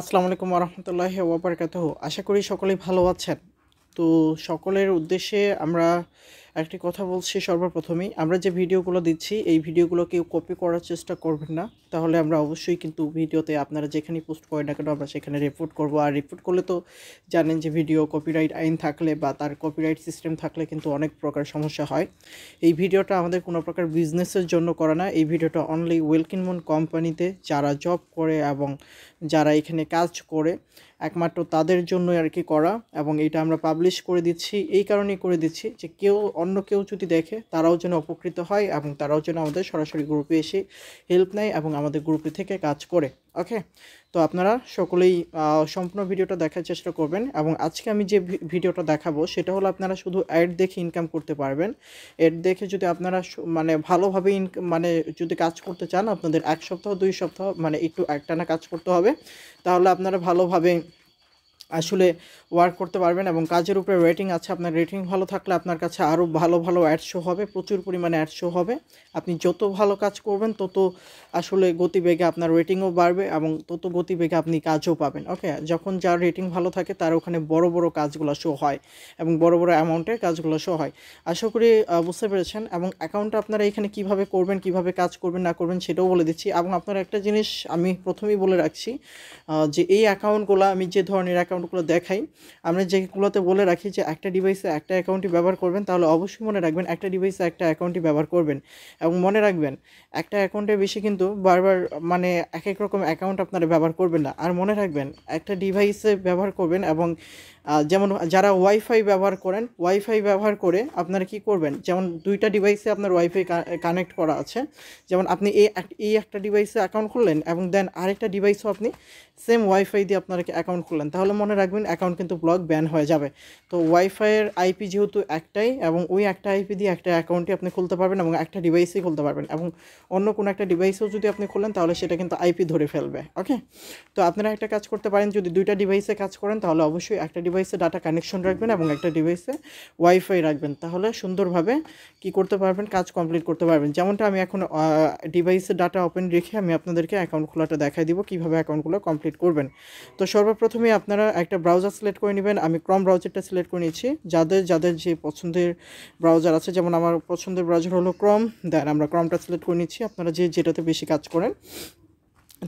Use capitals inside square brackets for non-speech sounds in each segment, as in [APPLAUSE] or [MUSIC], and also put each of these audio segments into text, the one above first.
আসসালামু আলাইকুম ওয়া বারাকাতুহু আশা করি সকলেই ভালো আছেন তো সকলের উদ্দেশ্যে আমরা একটি কথা বলছি সর্বপ্রথমেই আমরা যে ভিডিওগুলো দিচ্ছি এই ভিডিওগুলো কেউ কপি করার চেষ্টা করবেন না তাহলে আমরা অবশ্যই কিন্তু ভিডিওতে আপনারা যেখানে পোস্ট করেন না কেন আমরা সেখানে রিপোর্ট করব আর রিপোর্ট করলে তো জানেন যে ভিডিও কপিরাইট আইন থাকলে বা তার কপিরাইট সিস্টেম থাকলে কিন্তু অনেক প্রকার সমস্যা হয় এই ভিডিওটা আমাদের কোনো প্রকার বিজনেসের জন্য করা না এই ভিডিওটা অনলি ওয়েলকিনমন কোম্পানিতে যারা জব করে এবং যারা এখানে কাজ করে একমাত্র তাদের জন্যই আর কি করা এবং এটা আমরা পাবলিশ করে দিচ্ছি এই কারণেই করে দিচ্ছি যে কেউ অন্য কেউ যদি দেখে তারাও যেন উপকৃত হয় এবং তারাও যেন আমাদের সরাসরি গ্রুপে এসে হেল্প নেয় এবং আমাদের গ্রুপে থেকে কাজ করে ওকে তো আপনারা সকলেই সম্পূর্ণ ভিডিওটা দেখার চেষ্টা করবেন এবং আজকে আমি যে ভিডিওটা দেখাবো সেটা হলো আপনারা শুধু অ্যাড দেখে ইনকাম করতে পারবেন অ্যাড দেখে যদি আপনারা মানে ভালোভাবে মানে যদি কাজ করতে চান আপনাদের এক সপ্তাহ দুই সপ্তাহ মানে একটু একটানা কাজ করতে হবে তাহলে আপনারা ভালোভাবে আসলে ওয়ার্ক করতে পারবেন এবং কাজের উপরে রেটিং আছে আপনার রেটিং ভালো থাকলে আপনার কাছে আরও ভালো ভালো অ্যাড শো হবে প্রচুর পরিমাণে অ্যাড শো হবে আপনি যত ভালো কাজ করবেন তত আসলে গতিবেগে আপনার রেটিংও বাড়বে এবং তত গতিবেগে আপনি কাজও পাবেন ওকে যখন যার রেটিং ভালো থাকে তার ওখানে বড় বড় কাজগুলো শো হয় এবং বড় বড় অ্যামাউন্টের কাজগুলো শো হয় আশা করি বুঝতে পেরেছেন এবং অ্যাকাউন্টটা আপনারা এখানে কিভাবে করবেন কিভাবে কাজ করবেন না করবেন সেটাও বলে দিচ্ছি এবং আপনার একটা জিনিস আমি প্রথমেই বলে রাখছি যে এই অ্যাকাউন্টগুলো আমি যে ধরনের অ্যাকাউন্ট অ্যাকাউন্টগুলো দেখাই আমরা যেগুলোতে বলে রাখি যে একটা ডিভাইসে একটা অ্যাকাউন্টই ব্যবহার করবেন তাহলে অবশ্যই মনে রাখবেন একটা ডিভাইসে একটা অ্যাকাউন্টই ব্যবহার করবেন এবং মনে রাখবেন একটা অ্যাকাউন্টে বেশি কিন্তু বারবার মানে এক এক রকম অ্যাকাউন্ট আপনারা ব্যবহার করবেন না আর মনে রাখবেন একটা ডিভাইসে ব্যবহার করবেন এবং যেমন যারা ওয়াইফাই ব্যবহার করেন ওয়াইফাই ব্যবহার করে আপনারা কি করবেন যেমন দুইটা ডিভাইসে আপনার ওয়াইফাই কানেক্ট করা আছে যেমন আপনি এই এই একটা ডিভাইসে অ্যাকাউন্ট খুললেন এবং দেন আরেকটা ডিভাইসও আপনি সেম ওয়াইফাই দিয়ে আপনারা অ্যাকাউন্ট খুললেন তাহলে মনে রাখবেন অ্যাকাউন্ট কিন্তু ব্লক ব্যান হয়ে যাবে তো ওয়াইফাইয়ের আইপি যেহেতু একটাই এবং ওই একটা আইপি দিয়ে একটা অ্যাকাউন্টই আপনি খুলতে পারবেন এবং একটা ডিভাইসেই খুলতে পারবেন এবং অন্য কোনো একটা ডিভাইসেও যদি আপনি খুলেন তাহলে সেটা কিন্তু আইপি ধরে ফেলবে ওকে তো আপনারা একটা কাজ করতে পারেন যদি দুইটা ডিভাইসে কাজ করেন তাহলে অবশ্যই একটা ডিভাইসে ডাটা কানেকশন রাখবেন এবং একটা ডিভাইসে ওয়াইফাই রাখবেন তাহলে সুন্দরভাবে কি করতে পারবেন কাজ কমপ্লিট করতে পারবেন যেমনটা আমি এখন ডিভাইসে ডাটা ওপেন রেখে আমি আপনাদেরকে অ্যাকাউন্ট খোলাটা দেখাই দিব কীভাবে অ্যাকাউন্টগুলো কমপ্লিট করবেন তো সর্বপ্রথমে আপনারা একটা ব্রাউজার সিলেক্ট করে নেবেন আমি ক্রম ব্রাউজারটা সিলেক্ট করে নিয়েছি যাদের যাদের যে পছন্দের ব্রাউজার আছে যেমন আমার পছন্দের ব্রাউজার হলো ক্রম দেন আমরা ক্রমটা সিলেক্ট করে নিচ্ছি আপনারা যে যেটাতে বেশি কাজ করেন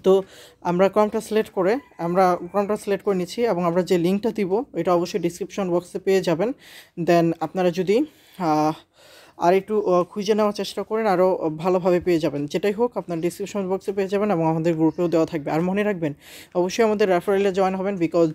তো আমরা ক্রমটা সিলেক্ট করে আমরা ক্রমটা সিলেক্ট করে নিচ্ছি এবং আমরা যে লিঙ্কটা দিব এটা অবশ্যই ডিসক্রিপশন বক্সে পেয়ে যাবেন দেন আপনারা যদি আর একটু খুঁজে নেওয়ার চেষ্টা করেন আরও ভালোভাবে পেয়ে যাবেন যেটাই হোক আপনার ডিসক্রিপশন বক্সে পেয়ে যাবেন এবং আমাদের গ্রুপেও দেওয়া থাকবে আর মনে রাখবেন অবশ্যই আমাদের রেফারেলে জয়েন হবেন বিকজ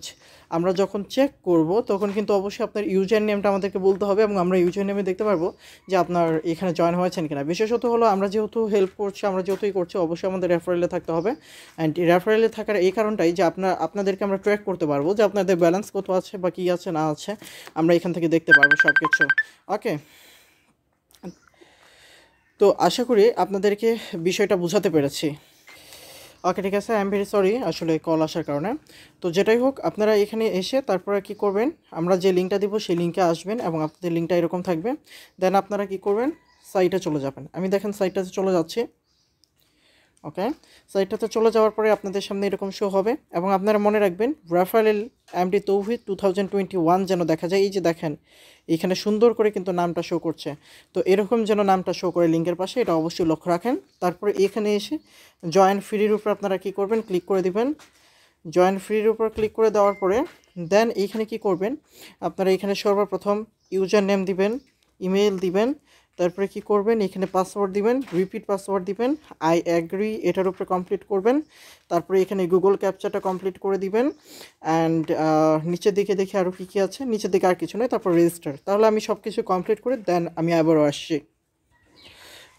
আমরা যখন চেক করব তখন কিন্তু অবশ্যই আপনার ইউজার নেমটা আমাদেরকে বলতে হবে এবং আমরা ইউজার নেমে দেখতে পারবো যে আপনার এখানে জয়েন হয়েছেন কিনা বিশেষত হলো আমরা যেহেতু হেল্প করছি আমরা যেহেতুই করছি অবশ্যই আমাদের রেফারেলে থাকতে হবে অ্যান্ড রেফারেলে থাকার এই কারণটাই যে আপনার আপনাদেরকে আমরা ট্র্যাক করতে পারবো যে আপনাদের ব্যালেন্স কত আছে বা কী আছে না আছে আমরা এখান থেকে দেখতে পারবো সব কিছু ওকে তো আশা করি আপনাদেরকে বিষয়টা বোঝাতে পেরেছি ওকে ঠিক আছে আই এম ভেরি সরি আসলে কল আসার কারণে তো যেটাই হোক আপনারা এখানে এসে তারপরে কি করবেন আমরা যে লিঙ্কটা দিব সেই লিঙ্কে আসবেন এবং আপনাদের লিঙ্কটা এরকম থাকবে দেন আপনারা কি করবেন সাইটে চলে যাবেন আমি দেখেন সাইটটাতে চলে যাচ্ছি ওকে সো এটাতে চলে যাওয়ার পরে আপনাদের সামনে এরকম শো হবে এবং আপনারা মনে রাখবেন Rafael MD Touhid two thousand twenty one যেন দেখা যায় এই যে দেখেন এখানে সুন্দর করে কিন্তু নামটা শো করছে তো এরকম যেন নামটা শো করে লিঙ্কের পাশে এটা অবশ্যই লক্ষ্য রাখেন তারপরে এখানে এসে জয়েন্ট ফ্রির উপর আপনারা কি করবেন ক্লিক করে দিবেন জয়েন্ট ফ্রির উপর ক্লিক করে দেওয়ার পরে দেন এইখানে কি করবেন আপনারা এখানে সর্বপ্রথম ইউজার নেম দিবেন ইমেল দিবেন তারপরে কি করবেন এখানে পাসওয়ার্ড দিবেন রিপিট পাসওয়ার্ড দিবেন আই অ্যাগ্রি এটার উপরে কমপ্লিট করবেন তারপরে এখানে গুগল ক্যাপচারটা কমপ্লিট করে দিবেন অ্যান্ড নিচের দিকে দেখে আরও কী কী আছে নিচের দিকে আর কিছু নয় তারপর রেজিস্টার তাহলে আমি সব কিছু কমপ্লিট করে দেন আমি আবারও আসছি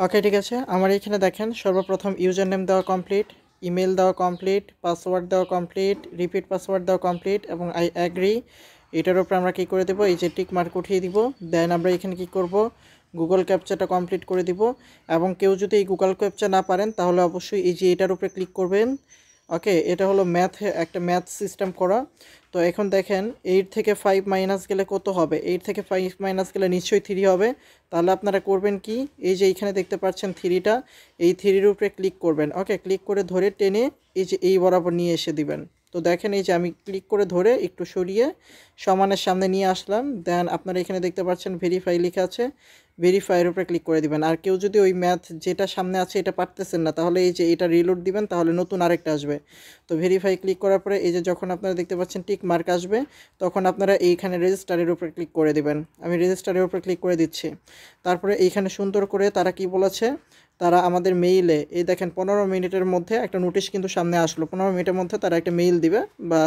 ওকে ঠিক আছে আমার এখানে দেখেন সর্বপ্রথম ইউজার নেম দেওয়া কমপ্লিট ইমেল দেওয়া কমপ্লিট পাসওয়ার্ড দেওয়া কমপ্লিট রিপিট পাসওয়ার্ড দেওয়া কমপ্লিট এবং আই অ্যাগ্রি এটার উপরে আমরা কী করে দেবো এই যে টিক মার্ক উঠিয়ে দিব দেন আমরা এখানে কী করবো গুগল ক্যাপচাটা কমপ্লিট করে দিব এবং কেউ যদি এই গুগল ক্যাপচা না পারেন তাহলে অবশ্যই এই যে এটার উপরে ক্লিক করবেন ওকে এটা হলো ম্যাথ একটা ম্যাথ সিস্টেম করা তো এখন দেখেন এইট থেকে ফাইভ মাইনাস গেলে কত হবে এইট থেকে ফাইভ মাইনাস গেলে নিশ্চয়ই থ্রি হবে তাহলে আপনারা করবেন কি এই যে এইখানে দেখতে পাচ্ছেন থ্রিটা এই থ্রির উপরে ক্লিক করবেন ওকে ক্লিক করে ধরে টেনে এই যে এই বরাবর নিয়ে এসে দিবেন তো দেখেন এই যে আমি ক্লিক করে ধরে একটু সরিয়ে সমানের সামনে নিয়ে আসলাম দেন আপনারা এখানে দেখতে পাচ্ছেন ভেরিফাই লেখা আছে ভেরিফাইয়ের উপরে ক্লিক করে দিবেন আর কেউ যদি ওই ম্যাথ যেটা সামনে আছে এটা পারতেছেন না তাহলে এই যে এটা রিলোড দিবেন তাহলে নতুন আরেকটা আসবে তো ভেরিফাই ক্লিক করার পরে এই যে যখন আপনারা দেখতে পাচ্ছেন টিক মার্ক আসবে তখন আপনারা এইখানে রেজিস্টারের উপরে ক্লিক করে দিবেন আমি রেজিস্টারের উপরে ক্লিক করে দিচ্ছি তারপরে এইখানে সুন্দর করে তারা কি বলেছে তারা আমাদের মেইলে এই দেখেন পনেরো মিনিটের মধ্যে একটা নোটিশ কিন্তু সামনে আসলো পনেরো মিনিটের মধ্যে তারা একটা মেইল দিবে বা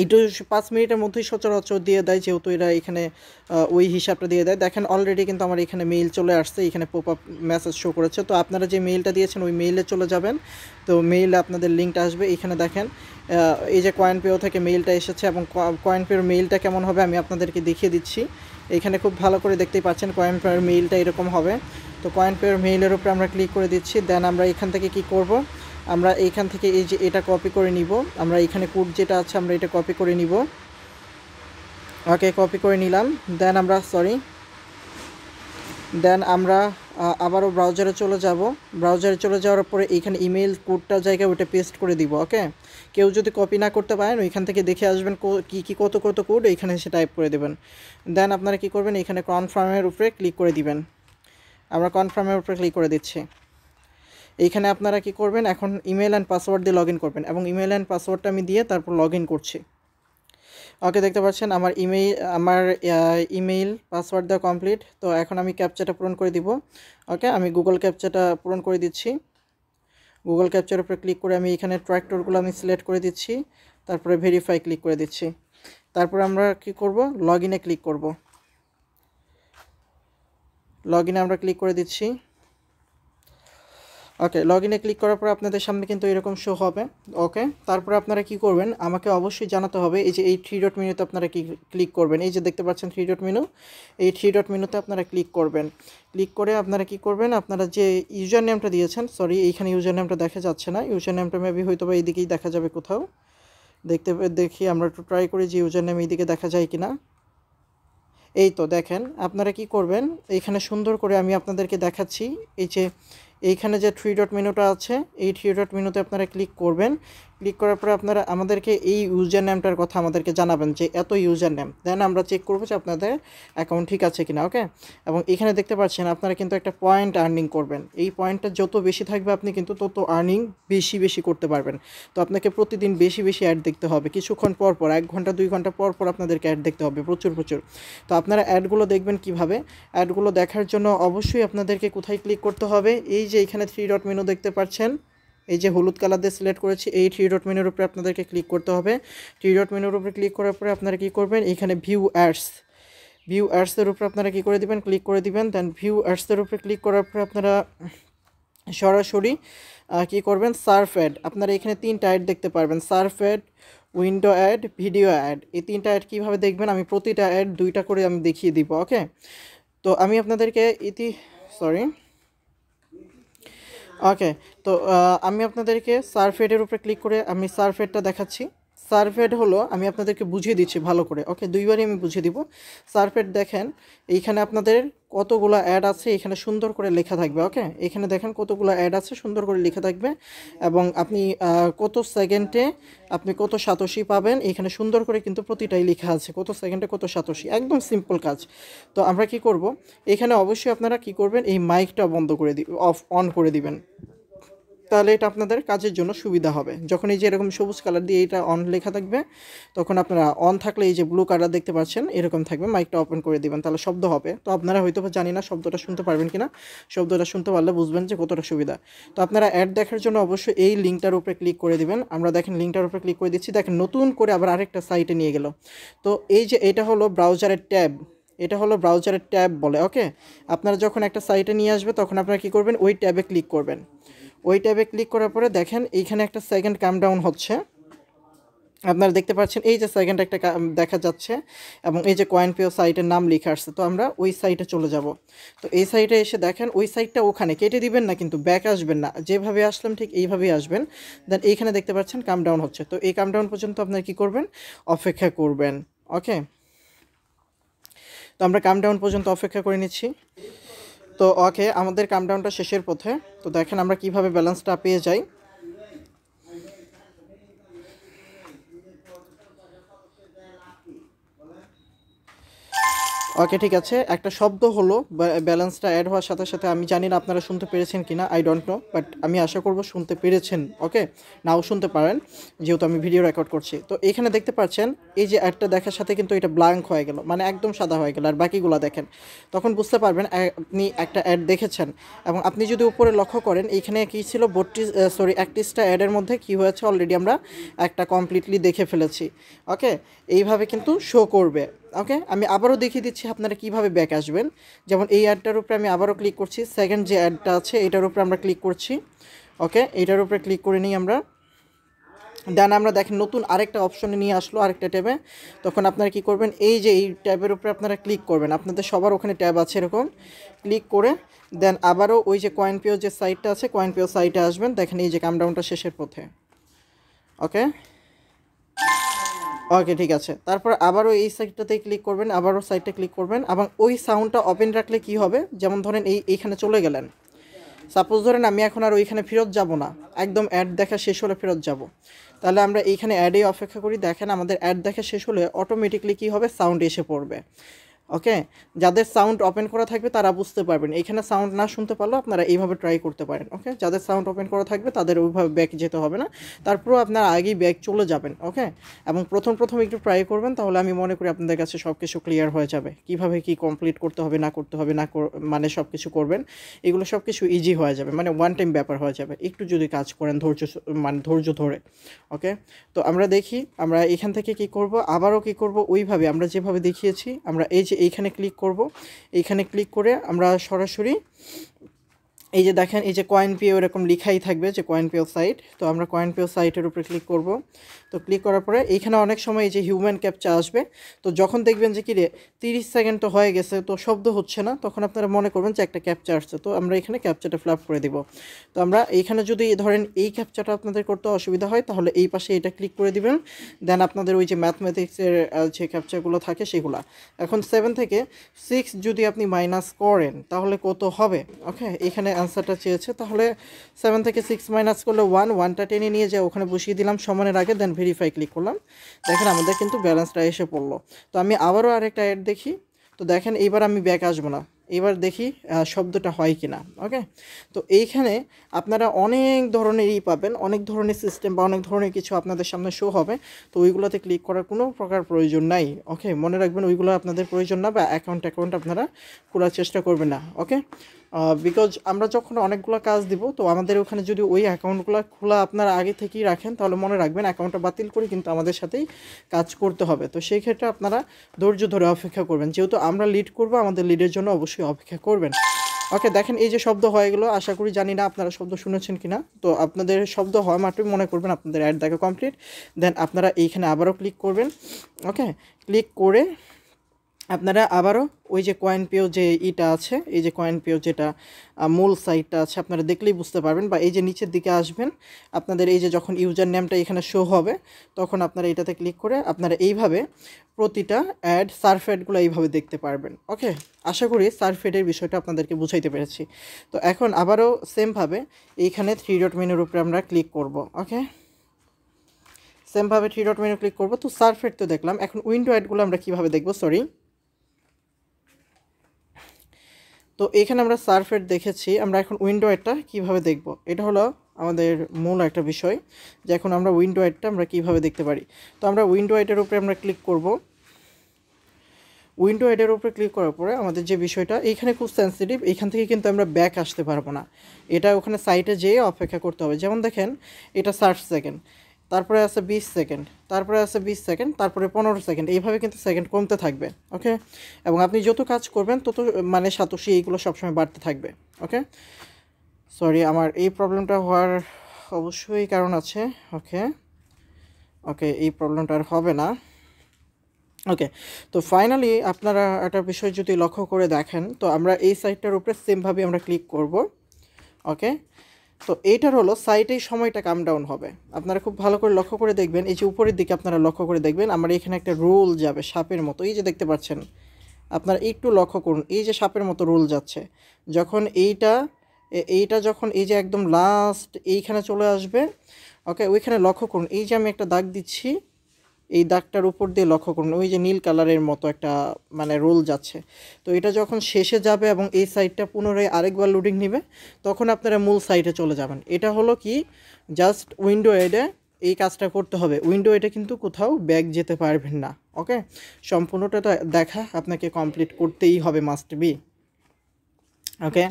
এইটু পাঁচ মিনিটের মধ্যেই সচরাচর দিয়ে দেয় যেহেতু এরা এখানে ওই হিসাবটা দিয়ে দেয় দেখেন অলরেডি কিন্তু আমার এখানে মেইল চলে আসছে এখানে পোপ আপ মেসেজ শো করেছে তো আপনারা যে মেইলটা দিয়েছেন ওই মেইলে চলে যাবেন তো মেইলে আপনাদের লিঙ্কটা আসবে এখানে দেখেন এই যে কয়েন পেও থেকে মেইলটা এসেছে এবং কয়েন পেয়ের মেইলটা কেমন হবে আমি আপনাদেরকে দেখিয়ে দিচ্ছি এখানে খুব ভালো করে দেখতেই পাচ্ছেন কয়েন পেয়ের মেইলটা এরকম হবে তো কয়েন পেয়ার মেইলের উপরে আমরা ক্লিক করে দিচ্ছি দেন আমরা এখান থেকে কি করব আমরা এইখান থেকে এই যে এটা কপি করে নিব আমরা এখানে কোড যেটা আছে আমরা এটা কপি করে নিব ওকে কপি করে নিলাম দেন আমরা সরি দেন আমরা আবারও ব্রাউজারে চলে যাব ব্রাউজারে চলে যাওয়ার পরে এইখানে ইমেল কোডটা জায়গায় ওটা পেস্ট করে দিব ওকে কেউ যদি কপি না করতে পারেন ওইখান থেকে দেখে আসবেন কী কী কত কত কোড এইখানে সে টাইপ করে দেবেন দেন আপনারা কি করবেন এখানে কনফার্মের উপরে ক্লিক করে দিবেন আমরা কনফার্মের উপরে ক্লিক করে দিচ্ছি এইখানে আপনারা কি করবেন এখন ইমেল অ্যান্ড পাসওয়ার্ড দিয়ে লগ করবেন এবং ইমেল অ্যান্ড পাসওয়ার্ডটা আমি দিয়ে তারপর লগ করছি ওকে দেখতে পাচ্ছেন আমার ইমেইল আমার ইমেইল পাসওয়ার্ড দেওয়া কমপ্লিট তো এখন আমি ক্যাপচাটা পূরণ করে দিব ওকে আমি গুগল ক্যাপচাটা পূরণ করে দিচ্ছি গুগল ক্যাপচার উপরে ক্লিক করে আমি এখানে ট্র্যাক্টরগুলো আমি সিলেক্ট করে দিচ্ছি তারপরে ভেরিফাই ক্লিক করে দিচ্ছি তারপর আমরা কি করব লগ ইনে ক্লিক করবো লগ ইনে আমরা ক্লিক করে দিচ্ছি ওকে লগ ইনে ক্লিক করার পর আপনাদের সামনে কিন্তু এরকম শো হবে ওকে তারপরে আপনারা কি করবেন আমাকে অবশ্যই জানাতে হবে এই যে এই থ্রি ডট মিনুতে আপনারা কি ক্লিক করবেন এই যে দেখতে পাচ্ছেন থ্রি ডট মিনু এই থ্রি ডট মিনুতে আপনারা ক্লিক করবেন ক্লিক করে আপনারা কি করবেন আপনারা যে ইউজার নেমটা দিয়েছেন সরি এইখানে ইউজার নেমটা দেখা যাচ্ছে না ইউজার নেমটা মেবি হয়তো বা এইদিকেই দেখা যাবে কোথাও দেখতে দেখি আমরা একটু ট্রাই করি যে ইউজার নেম এইদিকে দেখা যায় কি না এই তো দেখেন আপনারা কি করবেন এইখানে সুন্দর করে আমি আপনাদেরকে দেখাচ্ছি এই যে এইখানে যে থ্রি ডট মেনুটা আছে এই থ্রি ডট মেনুতে আপনারা ক্লিক করবেন ক্লিক করার পরে আপনারা আমাদেরকে এই ইউজার নেমটার কথা আমাদেরকে জানাবেন যে এত ইউজার নেম দেন আমরা চেক করবো যে আপনাদের অ্যাকাউন্ট ঠিক আছে কিনা ওকে এবং এখানে দেখতে পাচ্ছেন আপনারা কিন্তু একটা পয়েন্ট আর্নিং করবেন এই পয়েন্টটা যত বেশি থাকবে আপনি কিন্তু তত আর্নিং বেশি বেশি করতে পারবেন তো আপনাকে প্রতিদিন বেশি বেশি অ্যাড দেখতে হবে কিছুক্ষণ পর পর এক ঘন্টা দুই ঘন্টা পর পর আপনাদেরকে অ্যাড দেখতে হবে প্রচুর প্রচুর তো আপনারা অ্যাডগুলো দেখবেন কিভাবে অ্যাডগুলো দেখার জন্য অবশ্যই আপনাদেরকে কোথায় ক্লিক করতে হবে এই যে এখানে থ্রি ডট মেনু দেখতে পাচ্ছেন এই যে হলুদ কালার দিয়ে সিলেক্ট করেছি এই থ্রি ডট মেনুর উপরে আপনাদেরকে ক্লিক করতে হবে থ্রি ডট মেনুর উপরে ক্লিক করার পরে আপনারা কী করবেন এখানে ভিউ অ্যাডস ভিউ অ্যাডসের উপরে আপনারা কী করে দিবেন ক্লিক করে দিবেন দেন ভিউ অ্যাডসের উপরে ক্লিক করার পরে আপনারা সরাসরি কি করবেন সার্ফ অ্যাড আপনারা এখানে তিনটা অ্যাড দেখতে পারবেন surf ad window ad video ad এই তিনটা অ্যাড কীভাবে দেখবেন আমি প্রতিটা অ্যাড দুইটা করে আমি দেখিয়ে দিব ওকে তো আমি আপনাদেরকে ইতি সরি ওকে তো আমি আপনাদেরকে সার্ফেটের উপরে ক্লিক করে আমি সার্ফেটটা দেখাচ্ছি সার্ফেড হলো আমি আপনাদেরকে বুঝিয়ে দিচ্ছি ভালো করে ওকে দুইবারই আমি বুঝিয়ে দিব সার্ফেড দেখেন এইখানে আপনাদের কতগুলো অ্যাড আছে এখানে সুন্দর করে লেখা থাকবে ওকে এখানে দেখেন কতগুলো অ্যাড আছে সুন্দর করে লেখা থাকবে এবং আপনি কত সেকেন্ডে আপনি কত সাতোশি পাবেন এখানে সুন্দর করে কিন্তু প্রতিটাই লেখা আছে কত সেকেন্ডে কত সাতোশি একদম সিম্পল কাজ তো আমরা কি করব এখানে অবশ্যই আপনারা কি করবেন এই মাইকটা বন্ধ করে দি অফ অন করে দিবেন তাহলে এটা আপনাদের কাজের জন্য সুবিধা হবে যখন এই যে এরকম সবুজ কালার দিয়ে এটা অন লেখা থাকবে তখন আপনারা অন থাকলে এই যে ব্লু কালার দেখতে পাচ্ছেন এরকম থাকবে মাইকটা ওপেন করে দেবেন তাহলে শব্দ হবে তো আপনারা হয়তো জানি না শব্দটা শুনতে পারবেন কিনা শব্দটা শুনতে পারলে বুঝবেন যে কতটা সুবিধা তো আপনারা অ্যাড দেখার জন্য অবশ্যই এই লিঙ্কটার উপরে ক্লিক করে দেবেন আমরা দেখেন লিঙ্কটার উপরে ক্লিক করে দিচ্ছি দেখেন নতুন করে আবার আরেকটা সাইটে নিয়ে গেল তো এই যে এটা হলো ব্রাউজারের ট্যাব এটা হলো ব্রাউজারের ট্যাব বলে ওকে আপনারা যখন একটা সাইটে নিয়ে আসবে তখন আপনারা কী করবেন ওই ট্যাবে ক্লিক করবেন ওই ট্যাবে ক্লিক করার পরে দেখেন এইখানে একটা সেকেন্ড কামডাউন হচ্ছে আপনারা দেখতে পাচ্ছেন এই যে সেকেন্ড একটা দেখা যাচ্ছে এবং এই যে কয়েন পেও সাইটের নাম লিখে আসছে তো আমরা ওই সাইটে চলে যাব তো এই সাইটে এসে দেখেন ওই সাইটটা ওখানে কেটে দিবেন না কিন্তু ব্যাক আসবেন না যেভাবে আসলাম ঠিক এইভাবেই আসবেন দেন এইখানে দেখতে পাচ্ছেন কামডাউন হচ্ছে তো এই কামডাউন পর্যন্ত আপনারা কী করবেন অপেক্ষা করবেন ওকে তো আমরা কামডাউন পর্যন্ত অপেক্ষা করে নিচ্ছি তো ওকে আমাদের কামডাউনটা শেষের পথে তো দেখেন আমরা কিভাবে ব্যালেন্সটা পেয়ে যাই ওকে ঠিক আছে একটা শব্দ হলো ব্যালেন্সটা অ্যাড হওয়ার সাথে সাথে আমি জানি না আপনারা শুনতে পেরেছেন কি না আই ডোন্ট নো বাট আমি আশা করব শুনতে পেরেছেন ওকে নাও শুনতে পারেন যেহেতু আমি ভিডিও রেকর্ড করছি তো এখানে দেখতে পাচ্ছেন এই যে অ্যাডটা দেখার সাথে কিন্তু এটা ব্ল্যাঙ্ক হয়ে গেল মানে একদম সাদা হয়ে গেল আর বাকিগুলো দেখেন তখন বুঝতে পারবেন আপনি একটা অ্যাড দেখেছেন এবং আপনি যদি উপরে লক্ষ্য করেন এখানে কি ছিল বত্রিশ সরি একত্রিশটা অ্যাডের মধ্যে কি হয়েছে অলরেডি আমরা একটা কমপ্লিটলি দেখে ফেলেছি ওকে এইভাবে কিন্তু শো করবে ওকে আমি আবারও দেখিয়ে দিচ্ছি আপনারা কিভাবে ব্যাক আসবেন যেমন এই অ্যাডটার উপরে আমি আবারও ক্লিক করছি সেকেন্ড যে অ্যাডটা আছে এটার উপরে আমরা ক্লিক করছি ওকে এটার উপরে ক্লিক করে নিই আমরা দেন আমরা দেখেন নতুন আরেকটা অপশনে নিয়ে আসলো আরেকটা ট্যাবে তখন আপনারা কি করবেন এই যে এই ট্যাবের উপরে আপনারা ক্লিক করবেন আপনাদের সবার ওখানে ট্যাব আছে এরকম ক্লিক করে দেন আবারও ওই যে কয়েন পিও যে সাইটটা আছে কয়েন পিও সাইটে আসবেন দেখেন এই যে কামডাউনটা শেষের পথে ওকে ওকে ঠিক আছে তারপর আবারও এই সাইডটাতে ক্লিক করবেন আবারও সাইডটা ক্লিক করবেন এবং ওই সাউন্ডটা ওপেন রাখলে কি হবে যেমন ধরেন এই এইখানে চলে গেলেন সাপোজ ধরেন আমি এখন আর ওইখানে ফেরত যাব না একদম অ্যাড দেখা শেষ হলে ফেরত যাব তাহলে আমরা এইখানে অ্যাডে অপেক্ষা করি দেখেন আমাদের অ্যাড দেখা শেষ হলে অটোমেটিকলি কী হবে সাউন্ড এসে পড়বে ওকে যাদের সাউন্ড ওপেন করা থাকবে তারা বুঝতে পারবেন এখানে সাউন্ড না শুনতে পারলেও আপনারা এইভাবে ট্রাই করতে পারেন ওকে যাদের সাউন্ড ওপেন করা থাকবে তাদের ওইভাবে ব্যাক যেতে হবে না তারপরেও আপনারা আগেই ব্যাক চলে যাবেন ওকে এবং প্রথম প্রথম একটু ট্রাই করবেন তাহলে আমি মনে করি আপনাদের কাছে সব কিছু ক্লিয়ার হয়ে যাবে কিভাবে কি কমপ্লিট করতে হবে না করতে হবে না মানে সব কিছু করবেন এগুলো সব কিছু ইজি হয়ে যাবে মানে ওয়ান টাইম ব্যাপার হয়ে যাবে একটু যদি কাজ করেন ধৈর্য মানে ধৈর্য ধরে ওকে তো আমরা দেখি আমরা এখান থেকে কি করব আবারও কি করব ওইভাবে আমরা যেভাবে দেখিয়েছি আমরা এই যে হচ্ছে এইখানে ক্লিক করব এইখানে ক্লিক করে আমরা সরাসরি এই যে দেখেন এই যে কয়েন পেও এরকম লিখাই থাকবে যে কয়েন পে সাইট তো আমরা কয়েন পেও সাইটের উপরে ক্লিক করব তো ক্লিক করার পরে এইখানে অনেক সময় এই যে হিউম্যান ক্যাপচা আসবে তো যখন দেখবেন যে কি রে তিরিশ সেকেন্ড তো হয়ে গেছে তো শব্দ হচ্ছে না তখন আপনারা মনে করবেন যে একটা ক্যাপচা আসছে তো আমরা এখানে ক্যাপচাটা ফ্ল্যাপ করে দিব তো আমরা এইখানে যদি ধরেন এই ক্যাপচাটা আপনাদের করতে অসুবিধা হয় তাহলে এই পাশে এটা ক্লিক করে দিবেন দেন আপনাদের ওই যে ম্যাথমেটিক্সের যে ক্যাপচাগুলো থাকে সেগুলো এখন সেভেন থেকে সিক্স যদি আপনি মাইনাস করেন তাহলে কত হবে ওকে এখানে অ্যান্সারটা চেয়েছে তাহলে সেভেন থেকে সিক্স মাইনাস করলে ওয়ান ওয়ানটা টেনে নিয়ে যে ওখানে বসিয়ে দিলাম সমানের আগে দেন ভেরিফাই ক্লিক করলাম দেখেন আমাদের কিন্তু ব্যালেন্সটা এসে পড়লো তো আমি আবারও আরেকটা অ্যাড দেখি তো দেখেন এইবার আমি ব্যাক আসবো না এবার দেখি শব্দটা হয় কি না ওকে তো এইখানে আপনারা অনেক ধরনের ই পাবেন অনেক ধরনের সিস্টেম বা অনেক ধরনের কিছু আপনাদের সামনে শো হবে তো ওইগুলোতে ক্লিক করার কোনো প্রকার প্রয়োজন নাই ওকে মনে রাখবেন ওইগুলো আপনাদের প্রয়োজন না বা অ্যাকাউন্ট অ্যাকাউন্ট আপনারা খোলার চেষ্টা করবেন না ওকে বিকজ আমরা যখন অনেকগুলো কাজ দিব তো আমাদের ওখানে যদি ওই অ্যাকাউন্টগুলো খোলা আপনারা আগে থেকেই রাখেন তাহলে মনে রাখবেন অ্যাকাউন্টটা বাতিল করে কিন্তু আমাদের সাথেই কাজ করতে হবে তো সেই ক্ষেত্রে আপনারা ধৈর্য ধরে অপেক্ষা করবেন যেহেতু আমরা লিড করব আমাদের লিডের জন্য অবশ্যই অপেক্ষা করবেন ওকে দেখেন এই যে শব্দ হয়ে গেলো আশা করি জানি না আপনারা শব্দ শুনেছেন কিনা তো আপনাদের শব্দ হওয়া মাত্রই মনে করবেন আপনাদের অ্যাড দেখা কমপ্লিট দেন আপনারা এইখানে আবারও ক্লিক করবেন ওকে ক্লিক করে আপনারা আবারও ওই যে কয়েন পেও যে ইটা আছে এই যে কয়েন পেও যেটা মূল সাইটটা আছে আপনারা দেখলেই বুঝতে পারবেন বা এই যে নিচের দিকে আসবেন আপনাদের এই যে যখন ইউজার নেমটা এখানে শো হবে তখন আপনারা এটাতে ক্লিক করে আপনারা এইভাবে প্রতিটা অ্যাড সার্ফ অ্যাডগুলো এইভাবে দেখতে পারবেন ওকে আশা করি সার্ফ অ্যাডের বিষয়টা আপনাদেরকে বুঝাইতে পেরেছি তো এখন আবারও সেমভাবে এইখানে থ্রি ডট মেনুর উপরে আমরা ক্লিক করব ওকে সেমভাবে থ্রি ডট মেনু ক্লিক করবো তো সার্ফ অ্যাড তো দেখলাম এখন উইন্ডো অ্যাডগুলো আমরা কীভাবে দেখবো সরি তো এখানে আমরা সার্ফেট দেখেছি আমরা এখন উইন্ডো এটা কীভাবে দেখব এটা হলো আমাদের মূল একটা বিষয় যে এখন আমরা উইন্ডো এটা আমরা কীভাবে দেখতে পারি তো আমরা উইন্ডো এটার উপরে আমরা ক্লিক করব উইন্ডো এডের উপরে ক্লিক করার পরে আমাদের যে বিষয়টা এইখানে খুব সেন্সিটিভ এখান থেকে কিন্তু আমরা ব্যাক আসতে পারবো না এটা ওখানে সাইটে যেয়ে অপেক্ষা করতে হবে যেমন দেখেন এটা সার্ফ সেকেন্ড তারপরে আছে বিশ সেকেন্ড তারপরে আছে বিশ সেকেন্ড তারপরে পনেরো সেকেন্ড এইভাবে কিন্তু সেকেন্ড কমতে থাকবে ওকে এবং আপনি যত কাজ করবেন তত মানে সাতোশি এইগুলো সবসময় বাড়তে থাকবে ওকে সরি আমার এই প্রবলেমটা হওয়ার অবশ্যই কারণ আছে ওকে ওকে এই প্রবলেমটা আর হবে না ওকে তো ফাইনালি আপনারা একটা বিষয় যদি লক্ষ্য করে দেখেন তো আমরা এই সাইটটার উপরে সেমভাবে আমরা ক্লিক করব ওকে তো এইটার হলো সাইটেই সময়টা কাম ডাউন হবে আপনারা খুব ভালো করে লক্ষ্য করে দেখবেন এই যে উপরের দিকে আপনারা লক্ষ্য করে দেখবেন আমার এখানে একটা রোল যাবে সাপের মতো এই যে দেখতে পাচ্ছেন আপনারা একটু লক্ষ্য করুন এই যে সাপের মতো রোল যাচ্ছে যখন এইটা এইটা যখন এই যে একদম লাস্ট এইখানে চলে আসবে ওকে ওইখানে লক্ষ্য করুন এই যে আমি একটা দাগ দিচ্ছি এই দাগটার উপর দিয়ে লক্ষ্য করুন ওই যে নীল কালারের মতো একটা মানে রোল যাচ্ছে তো এটা যখন শেষে যাবে এবং এই সাইডটা পুনরায় আরেকবার লোডিং নেবে তখন আপনারা মূল সাইডে চলে যাবেন এটা হলো কি জাস্ট উইন্ডো এডে এই কাজটা করতে হবে উইন্ডো এটা কিন্তু কোথাও ব্যাক যেতে পারবেন না ওকে সম্পূর্ণটা তো দেখা আপনাকে কমপ্লিট করতেই হবে মাস্ট বি ওকে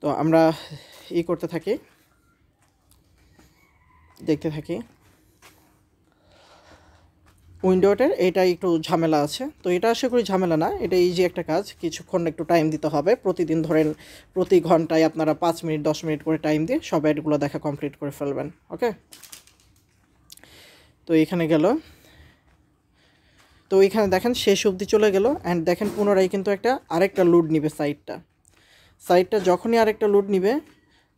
তো আমরা ই করতে থাকি দেখতে থাকি উইন্ডোটার এটা একটু ঝামেলা আছে তো এটা আশা করি ঝামেলা না এটা ইজি একটা কাজ কিছুক্ষণ একটু টাইম দিতে হবে প্রতিদিন ধরেন প্রতি ঘন্টায় আপনারা পাঁচ মিনিট দশ মিনিট করে টাইম দিয়ে সব অ্যাডগুলো দেখা কমপ্লিট করে ফেলবেন ওকে তো এখানে গেল তো এখানে দেখেন শেষ অবধি চলে গেল অ্যান্ড দেখেন পুনরায় কিন্তু একটা আরেকটা লুড নিবে সাইডটা সাইডটা যখনই আরেকটা লুড নিবে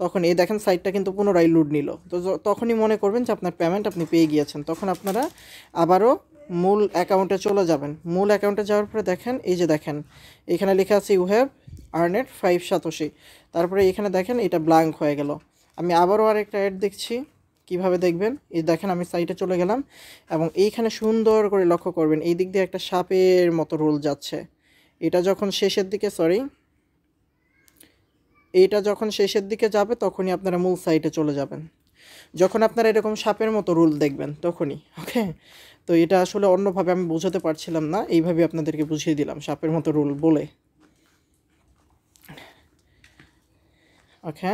তখন এই দেখেন সাইটটা কিন্তু পুনরায় লুড নিল তো তখনই মনে করবেন যে আপনার পেমেন্ট আপনি পেয়ে গিয়েছেন তখন আপনারা আবারও মূল অ্যাকাউন্টে চলে যাবেন মূল অ্যাকাউন্টে যাওয়ার পরে দেখেন এই যে দেখেন এখানে লেখা আছে you have earned five satoshi তারপরে এখানে দেখেন এটা ব্ল্যাঙ্ক হয়ে গেল আমি আবারও আরেকটা অ্যাড দেখছি কিভাবে দেখবেন এই দেখেন আমি সাইটে চলে গেলাম এবং এইখানে সুন্দর করে লক্ষ্য করবেন এই দিক দিয়ে একটা সাপের মতো রোল যাচ্ছে এটা যখন শেষের দিকে সরি এইটা যখন শেষের দিকে যাবে তখনই আপনারা মূল সাইটে চলে যাবেন যখন আপনারা এরকম সাপের মতো রুল দেখবেন তখনই ওকে তো এটা আসলে অন্যভাবে আমি বোঝাতে পারছিলাম না এইভাবে আপনাদেরকে বুঝিয়ে দিলাম সাপের মতো রোল বলে ওকে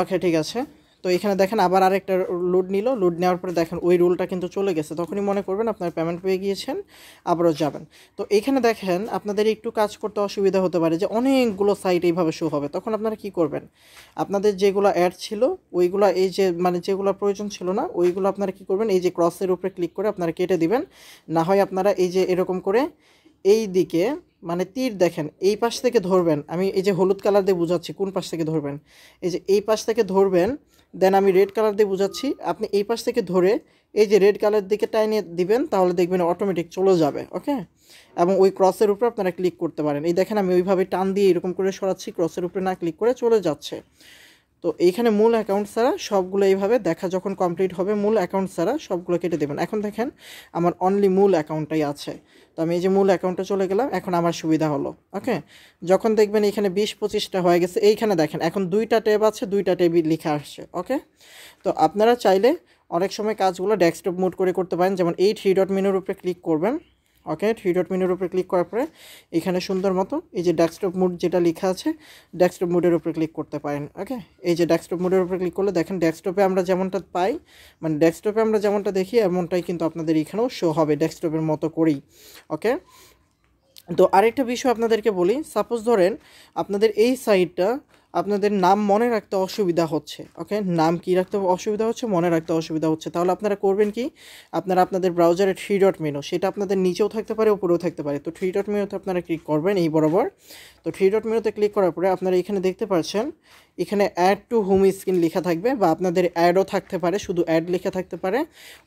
ওকে ঠিক আছে তো এখানে দেখেন আবার আরেকটা লোড নিল লোড নেওয়ার পরে দেখেন ওই রুলটা কিন্তু চলে গেছে তখনই মনে করবেন আপনার পেমেন্ট পেয়ে গিয়েছেন আবারও যাবেন তো এখানে দেখেন আপনাদের একটু কাজ করতে অসুবিধা হতে পারে যে অনেকগুলো সাইট এইভাবে শো হবে তখন আপনারা কি করবেন আপনাদের যেগুলো অ্যাড ছিল ওইগুলো এই যে মানে যেগুলো প্রয়োজন ছিল না ওইগুলো আপনারা কি করবেন এই যে ক্রসের উপরে ক্লিক করে আপনারা কেটে দিবেন না হয় আপনারা এই যে এরকম করে এই দিকে মানে তীর দেখেন এই পাশ থেকে ধরবেন আমি এই যে হলুদ কালার দিয়ে বোঝাচ্ছি কোন পাশ থেকে ধরবেন এই যে এই পাশ থেকে ধরবেন দেন আমি রেড কালার দিয়ে বোঝাচ্ছি আপনি এই পাশ থেকে ধরে এই যে রেড কালার দিকে টাইনে দিবেন তাহলে দেখবেন অটোমেটিক চলে যাবে ওকে এবং ওই ক্রসের উপরে আপনারা ক্লিক করতে পারেন এই দেখেন আমি ওইভাবে টান দিয়ে এরকম করে সরাচ্ছি ক্রসের উপরে না ক্লিক করে চলে যাচ্ছে তো এইখানে মূল অ্যাকাউন্ট ছাড়া সবগুলো এইভাবে দেখা যখন কমপ্লিট হবে মূল অ্যাকাউন্ট ছাড়া সবগুলো কেটে দেবেন এখন দেখেন আমার অনলি মূল অ্যাকাউন্টটাই আছে তো আমি এই যে মূল অ্যাকাউন্টে চলে গেলাম এখন আমার সুবিধা হলো ওকে যখন দেখবেন এখানে বিশ পঁচিশটা হয়ে গেছে এইখানে দেখেন এখন দুইটা ট্যাব আছে দুইটা ট্যাবই লিখে আসছে ওকে তো আপনারা চাইলে অনেক সময় কাজগুলো ডেস্কটপ মোড করে করতে পারেন যেমন এই থ্রি ডট মেনুর উপরে ক্লিক করবেন ওকে থ্রি ডট মিনের উপরে ক্লিক করার পরে এখানে সুন্দর মতো এই যে ডেস্কটপ মুড যেটা লেখা আছে ডেস্কটপ মুডের উপরে ক্লিক করতে পারেন ওকে এই যে ডেস্কটপ মুডের উপরে ক্লিক করলে দেখেন ডেস্কটপে আমরা যেমনটা পাই মানে ডেস্কটপে আমরা যেমনটা দেখি এমনটাই কিন্তু আপনাদের এখানেও শো হবে ডেস্কটপের মতো করেই ওকে তো আরেকটা বিষয় আপনাদেরকে বলি সাপোজ ধরেন আপনাদের এই সাইডটা আপনাদের নাম মনে রাখতে অসুবিধা হচ্ছে ওকে নাম কি রাখতে অসুবিধা হচ্ছে মনে রাখতে অসুবিধা হচ্ছে তাহলে আপনারা করবেন কি আপনারা আপনাদের ব্রাউজারে থ্রি ডট মেনু সেটা আপনাদের নিচেও থাকতে পারে উপরেও থাকতে পারে তো থ্রি ডট মেনুতে আপনারা ক্লিক করবেন এই বরাবর তো থ্রি ডট মেনুতে ক্লিক করার পরে আপনারা এখানে দেখতে পাচ্ছেন এখানে অ্যাড টু হোম স্ক্রিন লেখা থাকবে বা আপনাদের অ্যাডও থাকতে পারে শুধু অ্যাড লেখা থাকতে পারে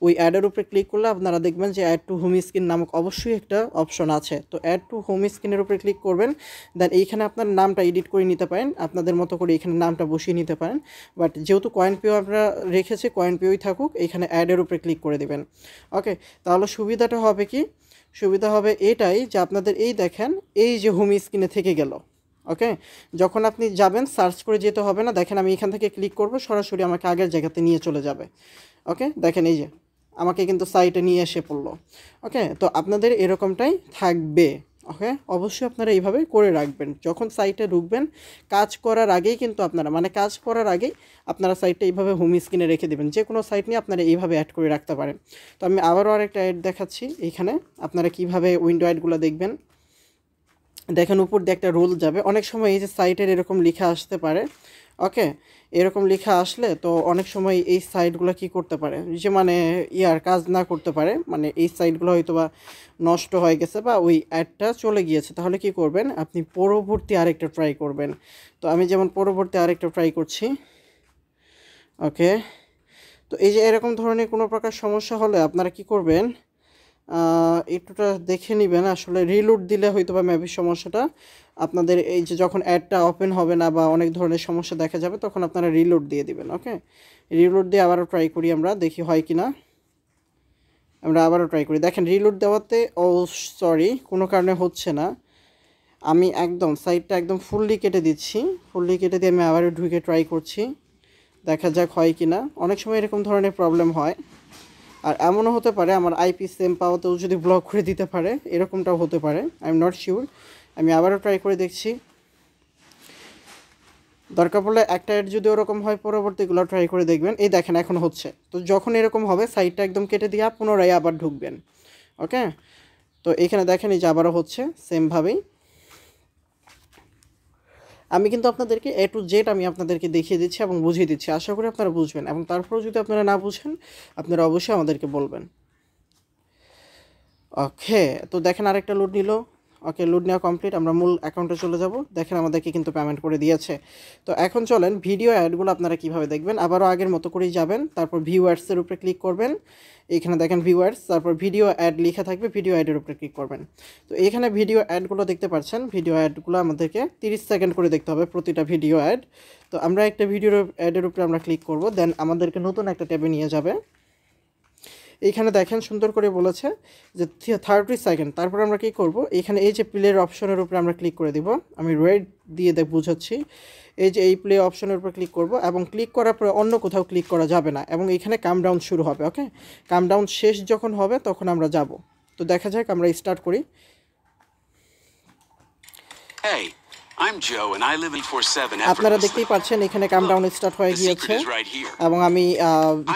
ওই অ্যাডের উপরে ক্লিক করলে আপনারা দেখবেন যে অ্যাড টু হোম স্ক্রিন নামক অবশ্যই একটা অপশন আছে তো অ্যাড টু হোম স্ক্রিনের উপরে ক্লিক করবেন দেন এইখানে আপনার নামটা এডিট করে নিতে পারেন আপনাদের মতো করে এখানে নামটা বসিয়ে নিতে পারেন বাট যেহেতু কয়েন পেও আপনারা রেখেছে কয়েন পেওই থাকুক এখানে অ্যাডের উপরে ক্লিক করে দেবেন ওকে তাহলে সুবিধাটা হবে কি সুবিধা হবে এটাই যে আপনাদের এই দেখেন এই যে হোম স্ক্রিনে থেকে গেল ওকে যখন আপনি যাবেন সার্চ করে যেতে হবে না দেখেন আমি এখান থেকে ক্লিক করব সরাসরি আমাকে আগের জায়গাতে নিয়ে চলে যাবে ওকে দেখেন এই যে আমাকে কিন্তু সাইটে নিয়ে এসে পড়লো ওকে তো আপনাদের এরকমটাই থাকবে ওকে অবশ্যই আপনারা এইভাবে করে রাখবেন যখন সাইটে ঢুকবেন কাজ করার আগেই কিন্তু আপনারা মানে কাজ করার আগেই আপনারা সাইটটা এইভাবে হোম স্ক্রিনে রেখে দেবেন যে কোনো সাইট নিয়ে আপনারা এইভাবে অ্যাড করে রাখতে পারেন তো আমি আবারও আরেকটা অ্যাড দেখাচ্ছি এইখানে আপনারা কিভাবে উইন্ডো অ্যাডগুলো দেখবেন দেখেন উপর দিয়ে একটা রোল যাবে অনেক সময় এই যে সাইটের এরকম লিখা আসতে পারে ওকে এরকম লেখা আসলে তো অনেক সময় এই সাইটগুলো কি করতে পারে যে মানে ইয়ার কাজ না করতে পারে মানে এই সাইটগুলো হয়তো বা নষ্ট হয়ে গেছে বা ওই অ্যাডটা চলে গিয়েছে তাহলে কি করবেন আপনি পরবর্তী আরেকটা ট্রাই করবেন তো আমি যেমন পরবর্তী আরেকটা ট্রাই করছি ওকে তো এই যে এরকম ধরনের কোনো প্রকার সমস্যা হলে আপনারা কি করবেন একটুটা দেখে নেবেন আসলে রিলোড দিলে হয়তো বা ম্যাপির সমস্যাটা আপনাদের এই যে যখন অ্যাডটা ওপেন হবে না বা অনেক ধরনের সমস্যা দেখা যাবে তখন আপনারা রিলোড দিয়ে দিবেন ওকে রিলোড দিয়ে আবারও ট্রাই করি আমরা দেখি হয় কি না আমরা আবারও ট্রাই করি দেখেন রিলোড দেওয়াতে ও oh, সরি কোনো কারণে হচ্ছে না আমি একদম সাইডটা একদম ফুললি কেটে দিচ্ছি ফুললি কেটে দিয়ে আমি আবারও ঢুকে ট্রাই করছি দেখা যাক হয় কি না অনেক সময় এরকম ধরনের প্রবলেম হয় আর এমনও হতে পারে আমার আইপি সেম পাওয়াতেও যদি ব্লক করে দিতে পারে এরকমটাও হতে পারে আই এম নট শিওর আমি আবারও ট্রাই করে দেখছি দরকার পড়লে একটা এড যদি ওরকম হয় পরবর্তীগুলো ট্রাই করে দেখবেন এই দেখেন এখন হচ্ছে তো যখন এরকম হবে সাইডটা একদম কেটে দিয়ে পুনরায় আবার ঢুকবেন ওকে তো এখানে দেখেন এই যে আবারও হচ্ছে সেমভাবেই আমি কিন্তু আপনাদেরকে এ টু জেড আমি আপনাদেরকে দেখিয়ে দিচ্ছি এবং বুঝিয়ে দিচ্ছি আশা করি আপনারা বুঝবেন এবং তারপরেও যদি আপনারা না বুঝেন আপনারা অবশ্যই আমাদেরকে বলবেন ওকে তো দেখেন আরেকটা লোড নিল ওকে লোড নেওয়া কমপ্লিট আমরা মূল অ্যাকাউন্টে চলে যাব দেখেন আমাদেরকে কিন্তু পেমেন্ট করে দিয়েছে তো এখন চলেন ভিডিও অ্যাডগুলো আপনারা কিভাবে দেখবেন আবারও আগের মতো করেই যাবেন তারপর ভিউয়ার্সের উপরে ক্লিক করবেন এখানে দেখেন ভিউয়ার্স তারপর ভিডিও অ্যাড লেখা থাকবে ভিডিও অ্যাডের উপরে ক্লিক করবেন তো এখানে ভিডিও অ্যাডগুলো দেখতে পাচ্ছেন ভিডিও অ্যাডগুলো আমাদেরকে তিরিশ সেকেন্ড করে দেখতে হবে প্রতিটা ভিডিও অ্যাড তো আমরা একটা ভিডিও অ্যাডের উপরে আমরা ক্লিক করব দেন আমাদেরকে নতুন একটা ট্যাবে নিয়ে যাবে এইখানে দেখেন সুন্দর করে বলেছে যে থার্টি সেকেন্ড তারপর আমরা কি করব এখানে এই যে প্লের অপশনের উপরে আমরা ক্লিক করে দিব আমি রেড দিয়ে দেখ বুঝাচ্ছি এই যে এই প্লে অপশনের উপর ক্লিক করব এবং ক্লিক করার পরে অন্য কোথাও ক্লিক করা যাবে না এবং এখানে কামডাউন শুরু হবে ওকে কামডাউন শেষ যখন হবে তখন আমরা যাব তো দেখা যাক আমরা স্টার্ট করি আপনারা দেখতেই পাচ্ছেন এখানে কামডাউন স্টার্ট হয়ে গিয়েছে এবং আমি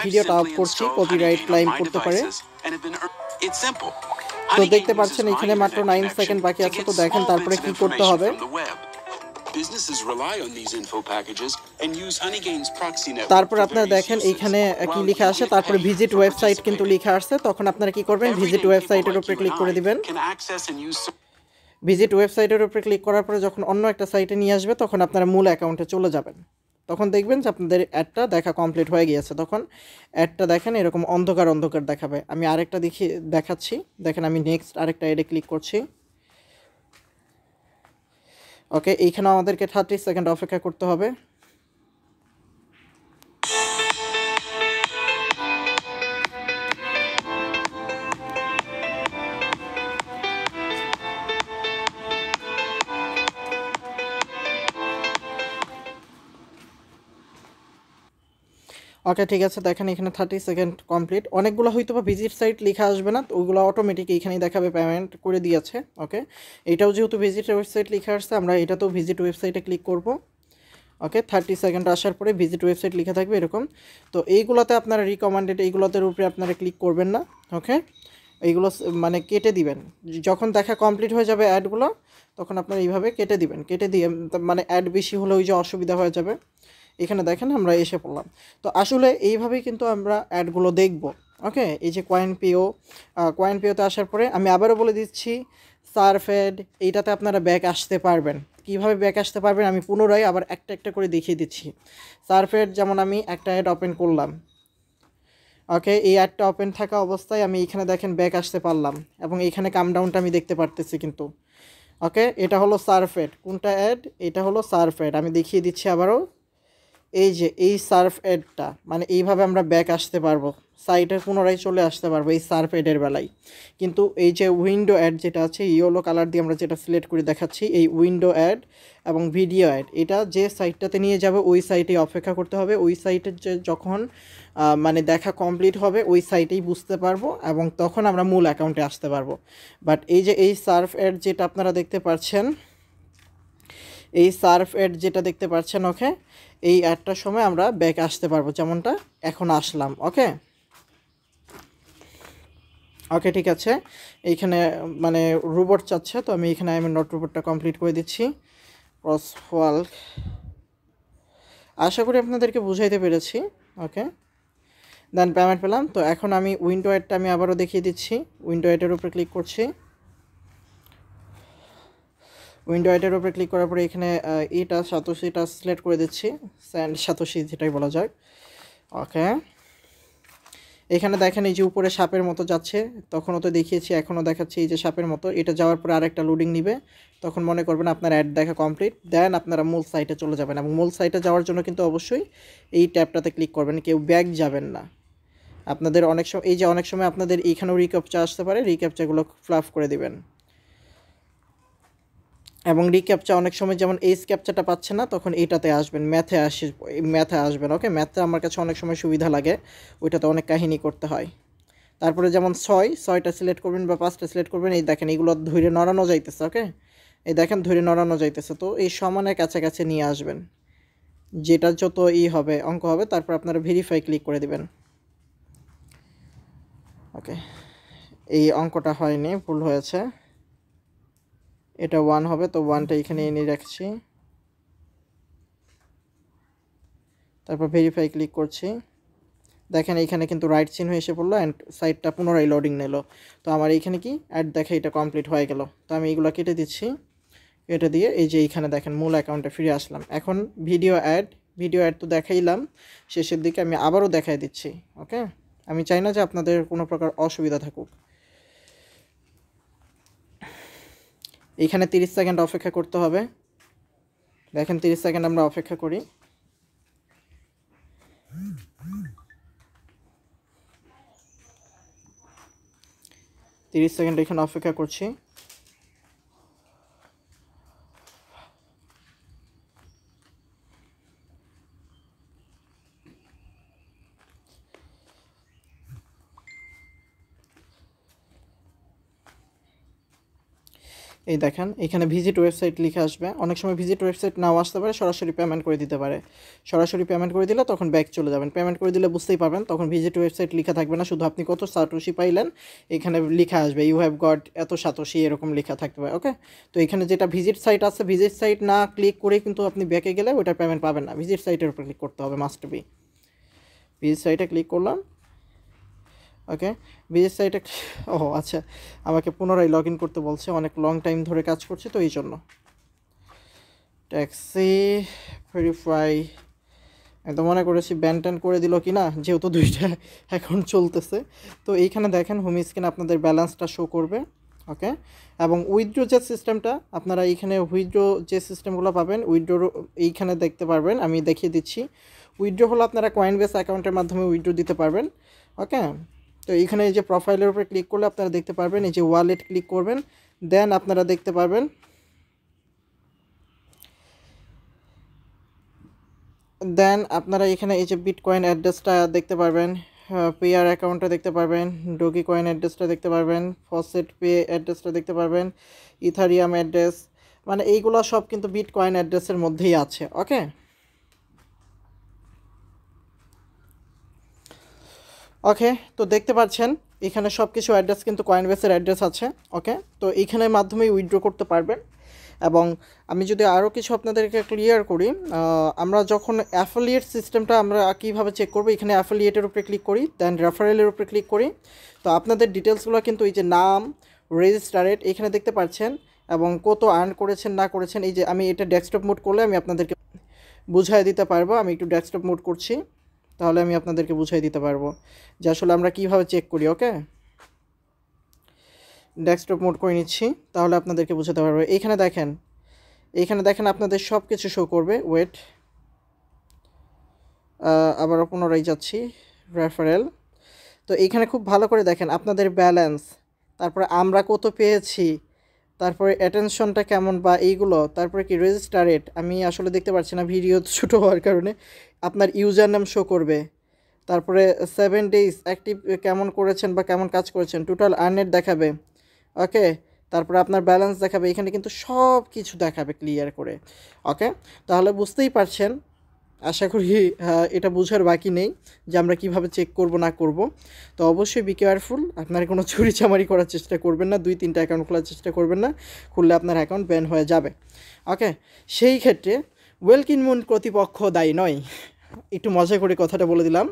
ভিডিওটা অফ করছি কপিরাইট ক্লাইম করতে পারে তো দেখতে পাচ্ছেন এখানে মাত্র নাইন সেকেন্ড বাকি আছে তো দেখেন তারপরে কি করতে হবে businesses rely on these info packages and use Honeygain's proxy network. তারপর আপনারা দেখেন এখানে কি লেখা আছে তারপর ভিজিট ওয়েবসাইট কিন্তু লেখা আছে তখন আপনারা কি করবেন ভিজিট ওয়েবসাইটের উপরে ক্লিক করে দিবেন ভিজিট ওয়েবসাইটের উপরে ক্লিক করার পরে যখন অন্য একটা সাইটে নিয়ে আসবে তখন আপনারা মূল অ্যাকাউন্টে চলে যাবেন তখন দেখবেন যে আপনাদের অ্যাডটা দেখা কমপ্লিট হয়ে গিয়েছে তখন অ্যাডটা দেখেন এরকম অন্ধকার অন্ধকার দেখাবে আমি আরেকটা দেখি দেখাচ্ছি দেখেন আমি নেক্সট আরেকটা অ্যাডে ক্লিক করছি ওকে এইখানে আমাদেরকে থার্টি সেকেন্ড অপেক্ষা করতে হবে ওকে ঠিক আছে দেখেন এখানে থার্টি সেকেন্ড কমপ্লিট অনেকগুলো হয়তো বা ভিজিট সাইট লেখা আসবে না ওইগুলো অটোমেটিক এইখানেই দেখাবে পেমেন্ট করে দিয়েছে ওকে এটাও যেহেতু ভিজিট ওয়েবসাইট লেখা আসছে আমরা এটাতেও ভিজিট ওয়েবসাইটে ক্লিক করব ওকে থার্টি সেকেন্ড আসার পরে ভিজিট ওয়েবসাইট লিখে থাকবে এরকম তো এইগুলোতে আপনারা রিকমেন্ডেড এইগুলোতের উপরে আপনারা ক্লিক করবেন না ওকে এইগুলো মানে কেটে দিবেন যখন দেখা কমপ্লিট হয়ে যাবে অ্যাডগুলো তখন আপনারা এইভাবে কেটে দিবেন কেটে দিয়ে মানে অ্যাড বেশি হলে ওই যে অসুবিধা হয়ে যাবে এখানে দেখেন আমরা এসে পড়লাম তো আসলে এইভাবেই কিন্তু আমরা অ্যাডগুলো দেখব ওকে এই যে কয়েন পেও কয়েন পেওতে আসার পরে আমি আবারও বলে দিচ্ছি সার্ফেড এইটাতে আপনারা ব্যাক আসতে পারবেন কিভাবে ব্যাক আসতে পারবেন আমি পুনরায় আবার একটা একটা করে দেখিয়ে দিচ্ছি সার্ফেড যেমন আমি একটা অ্যাড ওপেন করলাম ওকে এই অ্যাডটা ওপেন থাকা অবস্থায় আমি এখানে দেখেন ব্যাক আসতে পারলাম এবং এইখানে কামডাউনটা আমি দেখতে পারতেছি কিন্তু ওকে এটা হলো সার্ফেড কোনটা অ্যাড এটা হলো সার্ফেড আমি দেখিয়ে দিচ্ছি আবারও এই যে এই সার্ফ এডটা মানে এইভাবে আমরা ব্যাক আসতে পারবো সাইডে পুনরায় চলে আসতে পারবো এই সার্ফ এডের বেলায় কিন্তু এই যে উইন্ডো অ্যাড যেটা আছে ইয়েলো কালার দিয়ে আমরা যেটা সিলেক্ট করে দেখাচ্ছি এই উইন্ডো অ্যাড এবং ভিডিও অ্যাড এটা যে সাইটটাতে নিয়ে যাবে ওই সাইটেই অপেক্ষা করতে হবে ওই সাইটের যে যখন মানে দেখা কমপ্লিট হবে ওই সাইটেই বুঝতে পারবো এবং তখন আমরা মূল অ্যাকাউন্টে আসতে পারবো বাট এই যে এই সার্ফ অ্যাড যেটা আপনারা দেখতে পাচ্ছেন এই সার্ফ অ্যাড যেটা দেখতে পাচ্ছেন ওকে এই আটটার সময় আমরা ব্যাক আসতে পারবো যেমনটা এখন আসলাম ওকে ওকে ঠিক আছে এইখানে মানে রোবট চাচ্ছে তো আমি এখানে আমি নট রোবটটা কমপ্লিট করে দিচ্ছি ক্রস ওয়াল্ক আশা করি আপনাদেরকে বুঝাইতে পেরেছি ওকে দেন পেমেন্ট পেলাম তো এখন আমি উইন্ডো এডটা আমি আবারও দেখিয়ে দিচ্ছি উইন্ডো এডের উপরে ক্লিক করছি উইন্ডো আইটার উপরে ক্লিক করার পরে এখানে এটা সাতোশিটা সিলেক্ট করে দিচ্ছি স্যান্ড সাতোশি যেটাই বলা যায় ওকে এখানে দেখেন এই যে উপরে সাপের মতো যাচ্ছে তখনও তো দেখিয়েছি এখনও দেখাচ্ছি এই যে সাপের মতো এটা যাওয়ার পরে আরেকটা লোডিং নিবে তখন মনে করবেন আপনার অ্যাড দেখা কমপ্লিট দেন আপনারা মূল সাইটে চলে যাবেন এবং মূল সাইটে যাওয়ার জন্য কিন্তু অবশ্যই এই ট্যাবটাতে ক্লিক করবেন কেউ ব্যাগ যাবেন না আপনাদের অনেক সময় এই যে অনেক সময় আপনাদের এইখানেও রিক্যাপচা আসতে পারে রিক্যাপচাগুলো ফ্লাফ করে দিবেন এবং রিক্যাপচা অনেক সময় যেমন এই ক্যাপচাটা পাচ্ছে না তখন এইটাতে আসবেন ম্যাথে আসে ম্যাথে আসবেন ওকে ম্যাথে আমার কাছে অনেক সময় সুবিধা লাগে ওইটাতে অনেক কাহিনী করতে হয় তারপরে যেমন ছয় ছয়টা সিলেক্ট করবেন বা পাঁচটা সিলেক্ট করবেন এই দেখেন এইগুলো ধৈরে নড়ানো যাইতেছে ওকে এই দেখেন ধৈরে নড়ানো যাইতেছে তো এই সমানের কাছাকাছি নিয়ে আসবেন যেটা যত ই হবে অঙ্ক হবে তারপর আপনারা ভেরিফাই ক্লিক করে দিবেন ওকে এই অঙ্কটা হয়নি ভুল হয়েছে এটা ওয়ান হবে তো ওয়ানটা এখানে এনে রাখছি তারপর ভেরিফাই ক্লিক করছি দেখেন এইখানে কিন্তু রাইট চিহ্ন এসে পড়লো অ্যান্ড সাইডটা পুনরায় লোডিং নিল তো আমার এইখানে কি অ্যাড দেখে এটা কমপ্লিট হয়ে গেল তো আমি এগুলো কেটে দিচ্ছি কেটে দিয়ে এই যে এইখানে দেখেন মূল অ্যাকাউন্টে ফিরে আসলাম এখন ভিডিও অ্যাড ভিডিও অ্যাড তো দেখাইলাম শেষের দিকে আমি আবারও দেখাই দিচ্ছি ওকে আমি চাই না যে আপনাদের কোনো প্রকার অসুবিধা থাকুক এখানে 30 সেকেন্ড অপেক্ষা করতে হবে দেখেন 30 সেকেন্ড আমরা অপেক্ষা করি তিরিশ সেকেন্ড এখানে অপেক্ষা করছি এই দেখেন এখানে ভিজিট ওয়েবসাইট লিখে আসবে অনেক সময় ভিজিট ওয়েবসাইট নাও আসতে পারে সরাসরি পেমেন্ট করে দিতে পারে সরাসরি পেমেন্ট করে দিলে তখন ব্যাক চলে যাবেন পেমেন্ট করে দিলে বুঝতেই পারবেন তখন ভিজিট ওয়েবসাইট লিখা থাকবে না শুধু আপনি কত সাতোশি পাইলেন এখানে লিখা আসবে ইউ হ্যাভ গট এত সাতোশি এরকম লেখা থাকতে পারে ওকে তো এখানে যেটা ভিজিট সাইট আছে ভিজিট সাইট না ক্লিক করে কিন্তু আপনি ব্যাকে গেলে ওইটার পেমেন্ট পাবেন না ভিজিট সাইটের উপর ক্লিক করতে হবে মাস্ট বি ভিজিট সাইটে ক্লিক করলাম ওকে বিএস সাইটে ও আচ্ছা আমাকে পুনরায় লগ ইন করতে বলছে অনেক লং টাইম ধরে কাজ করছে তো এই জন্য ট্যাক্সি ভেরিফাই আমি তো মনে করেছি ব্যান ট্যান করে দিল কি না যেহেতু দুইটা এখন [LAUGHS] চলতেছে তো এইখানে দেখেন হোম স্ক্রিন আপনাদের ব্যালেন্সটা শো করবে ওকে এবং উইথড্রো যে সিস্টেমটা আপনারা এইখানে উইথড্রো যে সিস্টেমগুলো পাবেন উইথড্রো এইখানে দেখতে পারবেন আমি দেখিয়ে দিচ্ছি উইথড্রো হলো আপনারা কয়েন বেস অ্যাকাউন্টের মাধ্যমে উইথড্রো দিতে পারবেন ওকে তো এখানে এই যে প্রোফাইলের উপরে ক্লিক করলে আপনারা দেখতে পারবেন এই যে ওয়ালেট ক্লিক করবেন দেন আপনারা দেখতে পারবেন দেন আপনারা এখানে এই যে বিটকয়েন অ্যাড্রেসটা দেখতে পারবেন পেয়ার অ্যাকাউন্টটা দেখতে পারবেন ডোগি কয়েন অ্যাড্রেসটা দেখতে পারবেন ফসেট পে অ্যাড্রেসটা দেখতে পারবেন ইথারিয়াম অ্যাড্রেস মানে এইগুলো সব কিন্তু বিট কয়েন অ্যাড্রেসের মধ্যেই আছে ওকে ওকে তো দেখতে পাচ্ছেন এখানে সব কিছু অ্যাড্রেস কিন্তু কয়েন বেসের অ্যাড্রেস আছে ওকে তো এইখানের মাধ্যমে উইথড্র করতে পারবেন এবং আমি যদি আরও কিছু আপনাদেরকে ক্লিয়ার করি আমরা যখন অ্যাফিলিয়েট সিস্টেমটা আমরা কীভাবে চেক করবো এখানে অ্যাফিলিয়েটের উপরে ক্লিক করি দেন রেফারেলের উপরে ক্লিক করি তো আপনাদের ডিটেলসগুলো কিন্তু এই যে নাম রেজিস্টারেড এখানে দেখতে পাচ্ছেন এবং কত আর্ন করেছেন না করেছেন এই যে আমি এটা ডেস্কটপ মোড করলে আমি আপনাদেরকে বুঝাই দিতে পারবো আমি একটু ডেস্কটপ মোড করছি তাহলে আমি আপনাদেরকে বুঝাই দিতে পারবো যে আসলে আমরা কিভাবে চেক করি ওকে ডেস্কটপ মোড করে নিচ্ছি তাহলে আপনাদেরকে বুঝাতে পারবো এইখানে দেখেন এইখানে দেখেন আপনাদের সব কিছু শো করবে ওয়েট আবারও পুনরায় যাচ্ছি রেফারেল তো এইখানে খুব ভালো করে দেখেন আপনাদের ব্যালেন্স তারপরে আমরা কত পেয়েছি তারপরে অ্যাটেনশনটা কেমন বা এইগুলো তারপরে কি রেজিস্টার রেট আমি আসলে দেখতে পাচ্ছি না ভিডিও [LAUGHS] ছোটো হওয়ার কারণে আপনার ইউজার নাম শো করবে তারপরে সেভেন ডেজ অ্যাক্টিভ কেমন করেছেন বা কেমন কাজ করেছেন টোটাল আর্নেট দেখাবে ওকে তারপরে আপনার ব্যালেন্স দেখাবে এখানে কিন্তু সব কিছু দেখাবে ক্লিয়ার করে ওকে তাহলে বুঝতেই পারছেন আশা করি এটা বোঝার বাকি নেই যে আমরা কিভাবে চেক করব না করব তো অবশ্যই বি কেয়ারফুল আপনার কোনো চুরি চামারি করার চেষ্টা করবেন না দুই তিনটা অ্যাকাউন্ট খোলার চেষ্টা করবেন না খুললে আপনার অ্যাকাউন্ট ব্যান হয়ে যাবে ওকে সেই ক্ষেত্রে ওয়েলকিন মুন কর্তৃপক্ষ দায়ী নয় একটু মজা করে কথাটা বলে দিলাম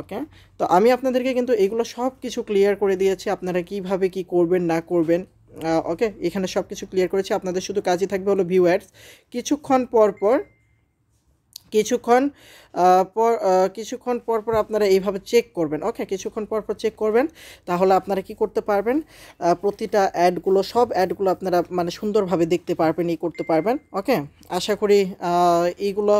ওকে তো আমি আপনাদেরকে কিন্তু এগুলো সব কিছু ক্লিয়ার করে দিয়েছি আপনারা কিভাবে কি করবেন না করবেন ওকে এখানে সব কিছু ক্লিয়ার করেছি আপনাদের শুধু কাজই থাকবে হলো ভিউয়ার্স কিছুক্ষণ পর পর কিছুক্ষণ পর কিছুক্ষণ পর পর আপনারা এইভাবে চেক করবেন ওকে কিছুক্ষণ পর পর চেক করবেন তাহলে আপনারা কি করতে পারবেন প্রতিটা অ্যাডগুলো সব অ্যাডগুলো আপনারা মানে সুন্দরভাবে দেখতে পারবেন ই করতে পারবেন ওকে আশা করি এইগুলো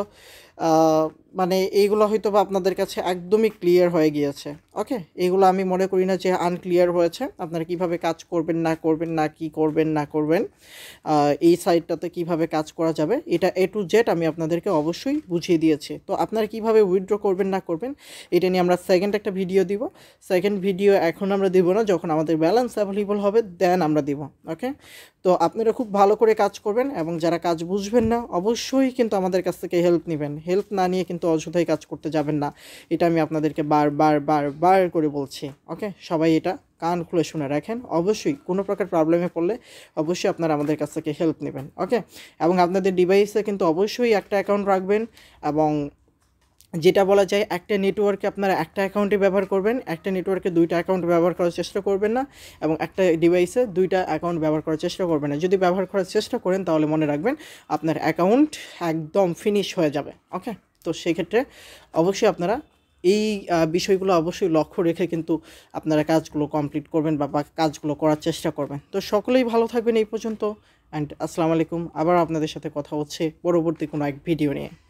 মানে এইগুলো হয়তো বা আপনাদের কাছে একদমই ক্লিয়ার হয়ে গিয়েছে ওকে এগুলো আমি মনে করি না যে আনক্লিয়ার হয়েছে আপনারা কিভাবে কাজ করবেন না করবেন না কি করবেন না করবেন এই সাইটটাতে কিভাবে কাজ করা যাবে এটা এ টু জেড আমি আপনাদেরকে অবশ্যই বুঝিয়ে দিয়েছি তো আপনারা কিভাবে উইথড্র করবেন না করবেন এটা নিয়ে আমরা সেকেন্ড একটা ভিডিও দিব সেকেন্ড ভিডিও এখন আমরা দিব না যখন আমাদের ব্যালেন্স অ্যাভেলেবল হবে দেন আমরা দিব ওকে তো আপনারা খুব ভালো করে কাজ করবেন এবং যারা কাজ বুঝবেন না অবশ্যই কিন্তু আমাদের কাছ থেকে হেল্প নেবেন হেল্প না নিয়ে কিন্তু কিন্তু অযথাই কাজ করতে যাবেন না এটা আমি আপনাদেরকে বারবার বারবার করে বলছি ওকে সবাই এটা কান খুলে শুনে রাখেন অবশ্যই কোনো প্রকার প্রবলেমে পড়লে অবশ্যই আপনারা আমাদের কাছ থেকে হেল্প নেবেন ওকে এবং আপনাদের ডিভাইসে কিন্তু অবশ্যই একটা অ্যাকাউন্ট রাখবেন এবং যেটা বলা যায় একটা নেটওয়ার্কে আপনারা একটা অ্যাকাউন্টে ব্যবহার করবেন একটা নেটওয়ার্কে দুইটা অ্যাকাউন্ট ব্যবহার করার চেষ্টা করবেন না এবং একটা ডিভাইসে দুইটা অ্যাকাউন্ট ব্যবহার করার চেষ্টা করবেন না যদি ব্যবহার করার চেষ্টা করেন তাহলে মনে রাখবেন আপনার অ্যাকাউন্ট একদম ফিনিশ হয়ে যাবে ওকে তো সেক্ষেত্রে অবশ্যই আপনারা এই বিষয়গুলো অবশ্যই লক্ষ্য রেখে কিন্তু আপনারা কাজগুলো কমপ্লিট করবেন বা কাজগুলো করার চেষ্টা করবেন তো সকলেই ভালো থাকবেন এই পর্যন্ত অ্যান্ড আসসালামু আলাইকুম আবার আপনাদের সাথে কথা হচ্ছে পরবর্তী কোনো এক ভিডিও নিয়ে